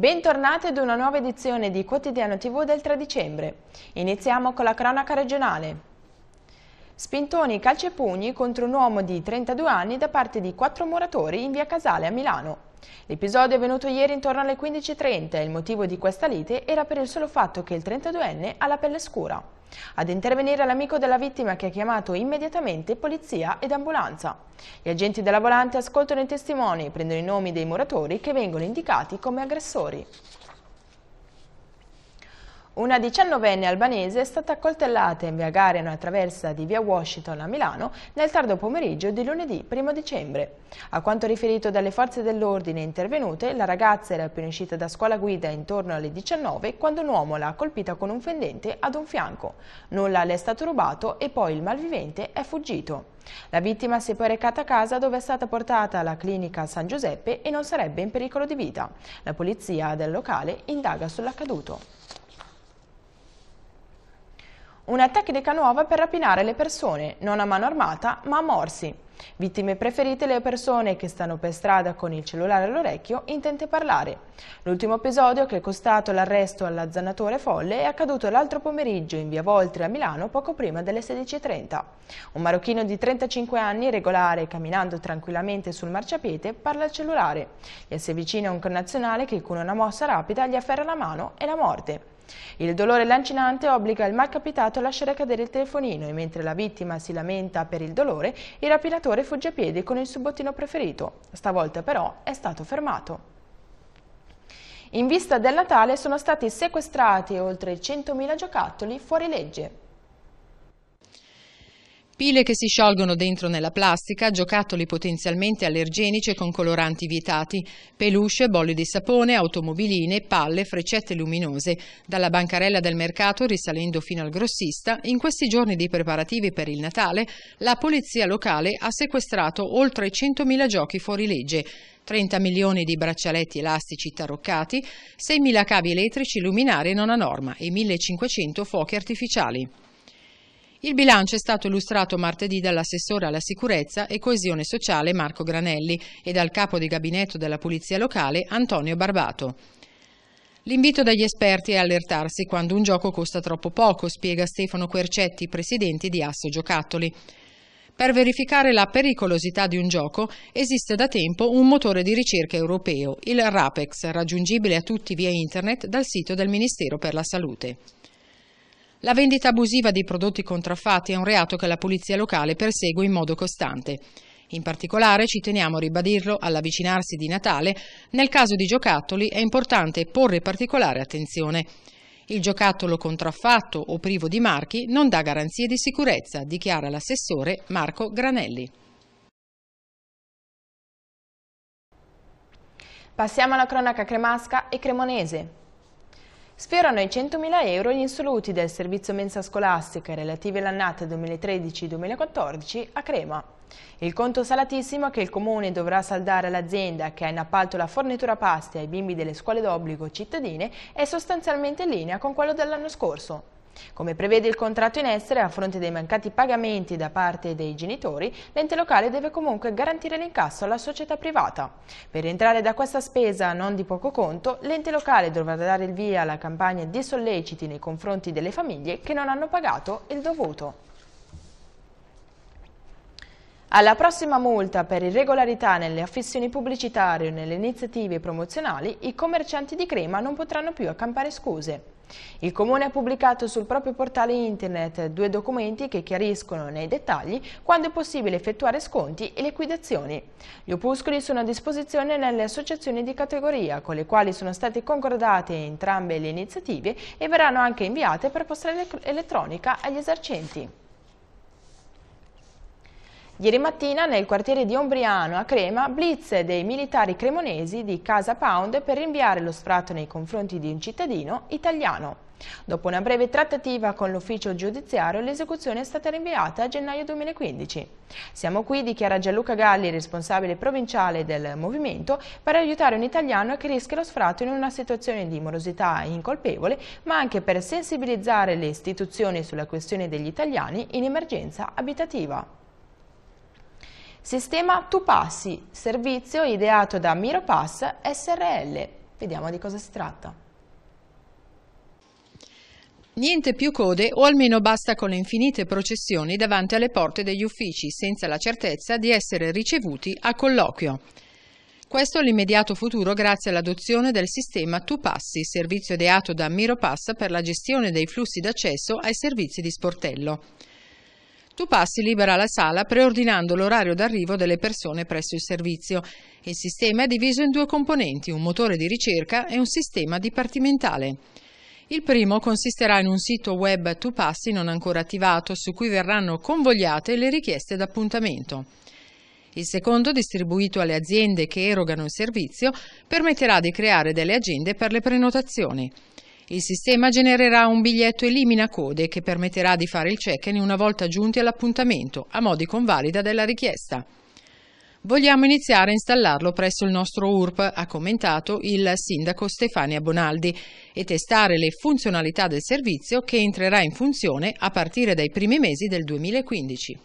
Bentornati ad una nuova edizione di Quotidiano TV del 3 dicembre. Iniziamo con la cronaca regionale. Spintoni, calci e pugni contro un uomo di 32 anni da parte di quattro muratori in via Casale a Milano. L'episodio è avvenuto ieri intorno alle 15.30 e il motivo di questa lite era per il solo fatto che il 32enne ha la pelle scura. Ad intervenire l'amico della vittima che ha chiamato immediatamente polizia ed ambulanza. Gli agenti della volante ascoltano i testimoni e prendono i nomi dei muratori che vengono indicati come aggressori. Una diciannovenne albanese è stata accoltellata in via Gare in una traversa di via Washington a Milano nel tardo pomeriggio di lunedì 1 dicembre. A quanto riferito dalle forze dell'ordine intervenute, la ragazza era appena uscita da scuola guida intorno alle 19 quando un uomo l'ha colpita con un fendente ad un fianco. Nulla le è stato rubato e poi il malvivente è fuggito. La vittima si è poi recata a casa dove è stata portata alla clinica San Giuseppe e non sarebbe in pericolo di vita. La polizia del locale indaga sull'accaduto. Una tecnica nuova per rapinare le persone, non a mano armata ma a morsi. Vittime preferite le persone che stanno per strada con il cellulare all'orecchio intente parlare. L'ultimo episodio che è costato l'arresto all'azzanatore folle è accaduto l'altro pomeriggio in via Voltri a Milano poco prima delle 16.30. Un marocchino di 35 anni, regolare, camminando tranquillamente sul marciapiede, parla al cellulare. Gli si avvicina un connazionale che con una mossa rapida gli afferra la mano e la morte. Il dolore lancinante obbliga il malcapitato a lasciare cadere il telefonino e mentre la vittima si lamenta per il dolore, il rapinatore fugge a piedi con il suo bottino preferito. Stavolta però è stato fermato. In vista del Natale sono stati sequestrati oltre 100.000 giocattoli fuori legge. Pile che si sciolgono dentro nella plastica, giocattoli potenzialmente allergenici con coloranti vietati, peluche, bolle di sapone, automobiline, palle, freccette luminose. Dalla bancarella del mercato, risalendo fino al grossista, in questi giorni di preparativi per il Natale, la polizia locale ha sequestrato oltre 100.000 giochi fuori legge. 30 milioni di braccialetti elastici taroccati, 6.000 cavi elettrici luminari non a norma e 1.500 fuochi artificiali. Il bilancio è stato illustrato martedì dall'assessore alla sicurezza e coesione sociale Marco Granelli e dal capo di gabinetto della Polizia Locale Antonio Barbato. L'invito dagli esperti è allertarsi quando un gioco costa troppo poco, spiega Stefano Quercetti, presidente di Asso Giocattoli. Per verificare la pericolosità di un gioco esiste da tempo un motore di ricerca europeo, il RAPEX, raggiungibile a tutti via internet dal sito del Ministero per la Salute. La vendita abusiva di prodotti contraffatti è un reato che la polizia locale persegue in modo costante. In particolare, ci teniamo a ribadirlo all'avvicinarsi di Natale, nel caso di giocattoli è importante porre particolare attenzione. Il giocattolo contraffatto o privo di marchi non dà garanzie di sicurezza, dichiara l'assessore Marco Granelli. Passiamo alla cronaca cremasca e cremonese. Sfiorano i 100.000 euro gli insoluti del servizio mensa scolastica relativi all'annata 2013-2014 a Crema. Il conto salatissimo che il Comune dovrà saldare all'azienda che ha in appalto la fornitura pasti ai bimbi delle scuole d'obbligo cittadine è sostanzialmente in linea con quello dell'anno scorso. Come prevede il contratto in essere, a fronte dei mancati pagamenti da parte dei genitori, l'ente locale deve comunque garantire l'incasso alla società privata. Per entrare da questa spesa non di poco conto, l'ente locale dovrà dare il via alla campagna di solleciti nei confronti delle famiglie che non hanno pagato il dovuto. Alla prossima multa per irregolarità nelle affissioni pubblicitarie o nelle iniziative promozionali, i commercianti di crema non potranno più accampare scuse. Il Comune ha pubblicato sul proprio portale internet due documenti che chiariscono nei dettagli quando è possibile effettuare sconti e liquidazioni. Gli opuscoli sono a disposizione nelle associazioni di categoria, con le quali sono state concordate entrambe le iniziative e verranno anche inviate per posta elettronica agli esercenti. Ieri mattina nel quartiere di Ombriano a Crema, blitz dei militari cremonesi di Casa Pound per rinviare lo sfratto nei confronti di un cittadino italiano. Dopo una breve trattativa con l'ufficio giudiziario, l'esecuzione è stata rinviata a gennaio 2015. Siamo qui, dichiara Gianluca Galli, responsabile provinciale del movimento, per aiutare un italiano che rischia lo sfratto in una situazione di morosità incolpevole, ma anche per sensibilizzare le istituzioni sulla questione degli italiani in emergenza abitativa. Sistema Tu Passi, servizio ideato da Miropass SRL. Vediamo di cosa si tratta. Niente più code o almeno basta con le infinite processioni davanti alle porte degli uffici senza la certezza di essere ricevuti a colloquio. Questo è l'immediato futuro grazie all'adozione del sistema Tu Passi, servizio ideato da Miropass per la gestione dei flussi d'accesso ai servizi di sportello. Tu passi libera la sala preordinando l'orario d'arrivo delle persone presso il servizio. Il sistema è diviso in due componenti, un motore di ricerca e un sistema dipartimentale. Il primo consisterà in un sito web Tupassi non ancora attivato su cui verranno convogliate le richieste d'appuntamento. Il secondo, distribuito alle aziende che erogano il servizio, permetterà di creare delle agende per le prenotazioni. Il sistema genererà un biglietto elimina code che permetterà di fare il check-in una volta giunti all'appuntamento, a modi convalida della richiesta. Vogliamo iniziare a installarlo presso il nostro URP, ha commentato il sindaco Stefania Bonaldi, e testare le funzionalità del servizio che entrerà in funzione a partire dai primi mesi del 2015.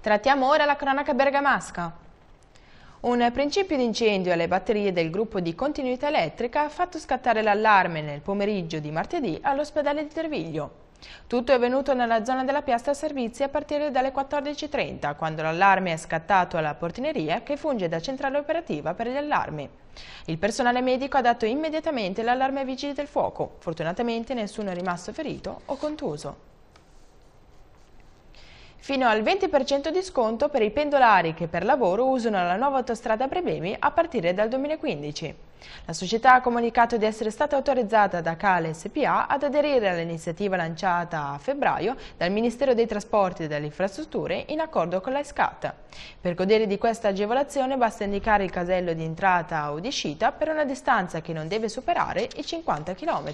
Trattiamo ora la cronaca bergamasca. Un principio di incendio alle batterie del gruppo di continuità elettrica ha fatto scattare l'allarme nel pomeriggio di martedì all'ospedale di Terviglio. Tutto è avvenuto nella zona della piazza servizi a partire dalle 14.30, quando l'allarme è scattato alla portineria che funge da centrale operativa per gli allarmi. Il personale medico ha dato immediatamente l'allarme ai vigili del fuoco. Fortunatamente nessuno è rimasto ferito o contuso. Fino al 20% di sconto per i pendolari che per lavoro usano la nuova autostrada Brevemi a partire dal 2015. La società ha comunicato di essere stata autorizzata da Cale SPA ad aderire all'iniziativa lanciata a febbraio dal Ministero dei Trasporti e delle Infrastrutture in accordo con la SCAT. Per godere di questa agevolazione basta indicare il casello di entrata o di uscita per una distanza che non deve superare i 50 km.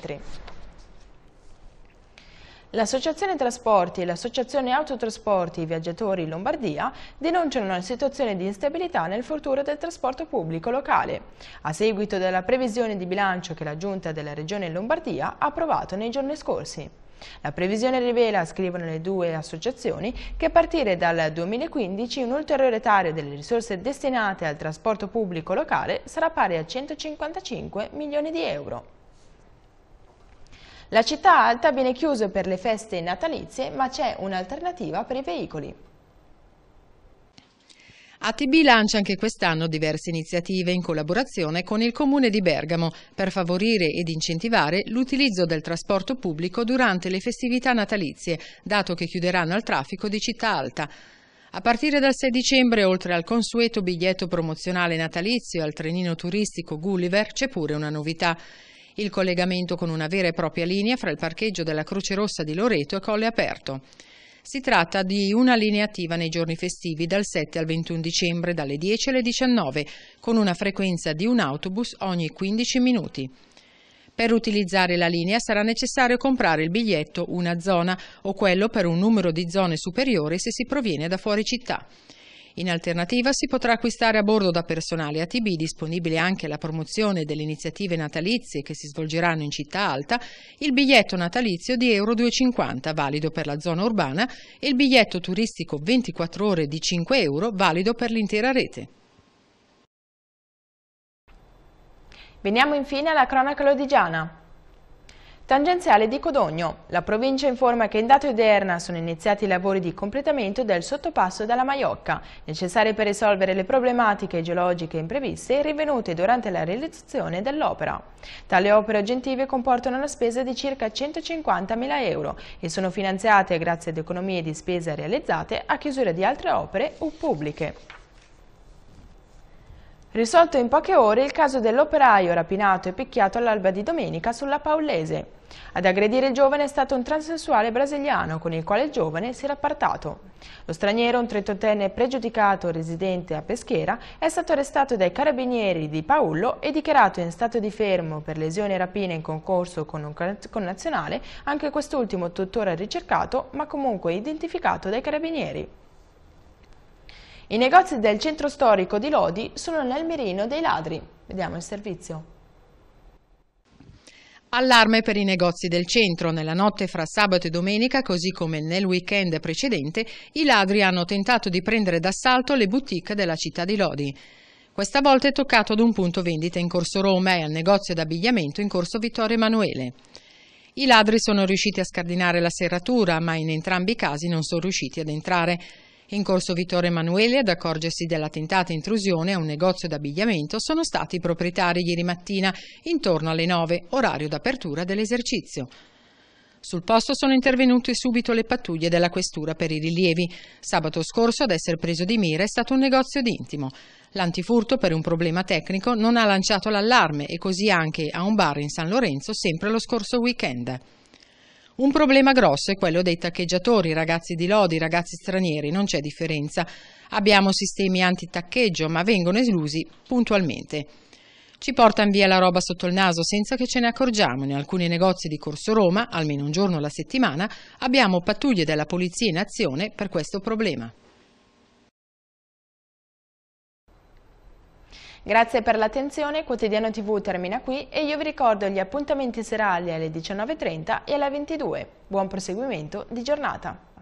L'Associazione Trasporti e l'Associazione Autotrasporti Viaggiatori Lombardia denunciano una situazione di instabilità nel futuro del trasporto pubblico locale, a seguito della previsione di bilancio che la Giunta della Regione Lombardia ha approvato nei giorni scorsi. La previsione rivela, scrivono le due associazioni, che a partire dal 2015 un ulteriore taglio delle risorse destinate al trasporto pubblico locale sarà pari a 155 milioni di euro. La città alta viene chiusa per le feste natalizie, ma c'è un'alternativa per i veicoli. ATB lancia anche quest'anno diverse iniziative in collaborazione con il Comune di Bergamo per favorire ed incentivare l'utilizzo del trasporto pubblico durante le festività natalizie, dato che chiuderanno al traffico di Città Alta. A partire dal 6 dicembre, oltre al consueto biglietto promozionale natalizio e al trenino turistico Gulliver, c'è pure una novità. Il collegamento con una vera e propria linea fra il parcheggio della Croce Rossa di Loreto e Colle Aperto. Si tratta di una linea attiva nei giorni festivi dal 7 al 21 dicembre dalle 10 alle 19 con una frequenza di un autobus ogni 15 minuti. Per utilizzare la linea sarà necessario comprare il biglietto una zona o quello per un numero di zone superiore se si proviene da fuori città. In alternativa si potrà acquistare a bordo da personale ATB disponibile anche alla promozione delle iniziative natalizie che si svolgeranno in città alta, il biglietto natalizio di Euro 2,50 valido per la zona urbana e il biglietto turistico 24 ore di 5 euro valido per l'intera rete. Veniamo infine alla cronaca lodigiana. Tangenziale di Codogno. La provincia informa che in data odierna sono iniziati i lavori di completamento del sottopasso dalla Maiocca, necessari per risolvere le problematiche geologiche impreviste rivenute durante la realizzazione dell'opera. Tale opere oggettive comportano una spesa di circa 150.000 euro e sono finanziate grazie ad economie di spesa realizzate a chiusura di altre opere o pubbliche. Risolto in poche ore il caso dell'operaio rapinato e picchiato all'alba di domenica sulla Paulese. Ad aggredire il giovane è stato un transessuale brasiliano con il quale il giovane si era appartato. Lo straniero, un 38enne pregiudicato residente a Peschiera, è stato arrestato dai carabinieri di Paullo e dichiarato in stato di fermo per lesione e rapina in concorso con un connazionale, anche quest'ultimo tuttora ricercato ma comunque identificato dai carabinieri. I negozi del centro storico di Lodi sono nel mirino dei ladri. Vediamo il servizio. Allarme per i negozi del centro. Nella notte fra sabato e domenica, così come nel weekend precedente, i ladri hanno tentato di prendere d'assalto le boutique della città di Lodi. Questa volta è toccato ad un punto vendita in Corso Roma e al negozio d'abbigliamento in Corso Vittorio Emanuele. I ladri sono riusciti a scardinare la serratura, ma in entrambi i casi non sono riusciti ad entrare. In corso Vittorio Emanuele ad accorgersi della tentata intrusione a un negozio d'abbigliamento sono stati i proprietari ieri mattina, intorno alle 9, orario d'apertura dell'esercizio. Sul posto sono intervenute subito le pattuglie della questura per i rilievi. Sabato scorso ad essere preso di mira è stato un negozio d'intimo. L'antifurto per un problema tecnico non ha lanciato l'allarme e così anche a un bar in San Lorenzo sempre lo scorso weekend. Un problema grosso è quello dei taccheggiatori, ragazzi di Lodi, ragazzi stranieri, non c'è differenza. Abbiamo sistemi anti-taccheggio, ma vengono esclusi puntualmente. Ci portano via la roba sotto il naso senza che ce ne accorgiamo. In alcuni negozi di Corso Roma, almeno un giorno alla settimana, abbiamo pattuglie della polizia in azione per questo problema. Grazie per l'attenzione, Quotidiano TV termina qui e io vi ricordo gli appuntamenti serali alle 19.30 e alle 22. Buon proseguimento di giornata!